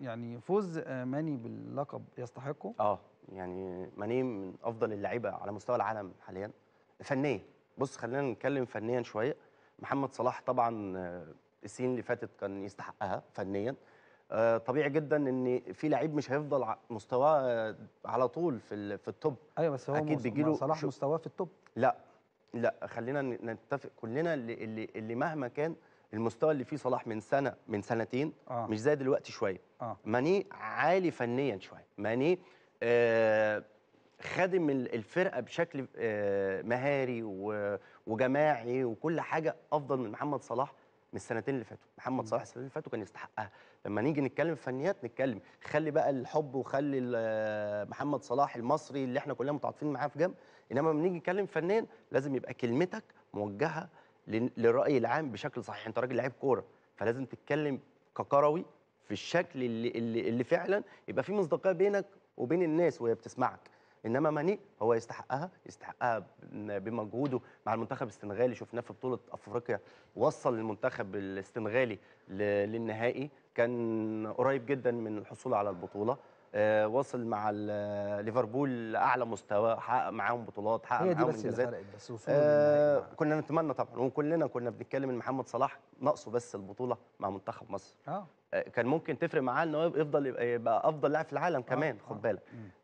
يعني فوز آه، ماني باللقب يستحقه؟ اه يعني ماني من افضل اللعيبه على مستوى العالم حاليا فنيا بص خلينا نتكلم فنيا شويه محمد صلاح طبعا آه، السنين اللي فاتت كان يستحقها فنيا آه، طبيعي جدا ان في لعيب مش هيفضل مستواه على طول في في التوب ايوه بس هو اكيد بيجي صلاح مستواه في التوب لا لا خلينا نتفق كلنا اللي اللي, اللي مهما كان المستوى اللي فيه صلاح من سنه من سنتين آه. مش زي دلوقتي شويه آه. ماني عالي فنيا شويه ماني آه خادم الفرقه بشكل آه مهاري وجماعي وكل حاجه افضل من محمد صلاح من السنتين اللي فاتوا محمد صلاح السنتين اللي فاتوا كان يستحقها لما نيجي نتكلم فنيات نتكلم خلي بقى الحب وخلي آه، محمد صلاح المصري اللي احنا كلنا متعاطفين معاه في جنب انما لما نيجي نتكلم فنان لازم يبقى كلمتك موجهه للراي العام بشكل صحيح انت راجل لعيب كوره فلازم تتكلم ككروي في الشكل اللي اللي, اللي فعلا يبقى في مصداقيه بينك وبين الناس وهي بتسمعك انما ماني هو يستحقها يستحقها بمجهوده مع المنتخب السنغالي شفناه في بطوله افريقيا وصل المنتخب السنغالي للنهائي كان قريب جدا من الحصول على البطوله آه، وصل مع ليفربول لاعلى مستوى حقق معاهم بطولات حقق معاهم انجازات بس آه كنا نتمنى طبعا وكلنا كنا بنتكلم ان محمد صلاح ناقصه بس البطوله مع منتخب مصر آه. آه، كان ممكن تفرق معاه ان هو يفضل يبقى, افضل لاعب في العالم آه. كمان آه. خد بالك